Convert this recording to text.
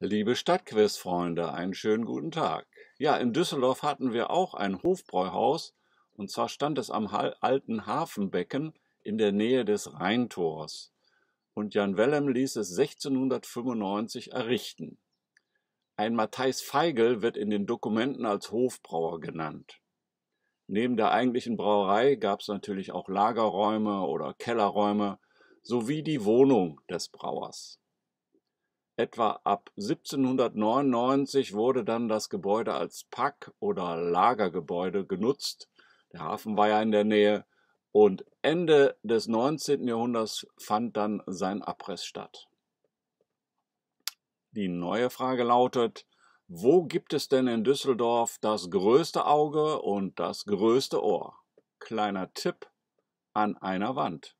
Liebe Stadtquizfreunde, einen schönen guten Tag. Ja, in Düsseldorf hatten wir auch ein Hofbräuhaus und zwar stand es am alten Hafenbecken in der Nähe des Rheintors. Und Jan Wellem ließ es 1695 errichten. Ein Matthäus Feigl wird in den Dokumenten als Hofbrauer genannt. Neben der eigentlichen Brauerei gab es natürlich auch Lagerräume oder Kellerräume sowie die Wohnung des Brauers. Etwa ab 1799 wurde dann das Gebäude als Pack- oder Lagergebäude genutzt. Der Hafen war ja in der Nähe. Und Ende des 19. Jahrhunderts fand dann sein Abriss statt. Die neue Frage lautet, wo gibt es denn in Düsseldorf das größte Auge und das größte Ohr? Kleiner Tipp an einer Wand.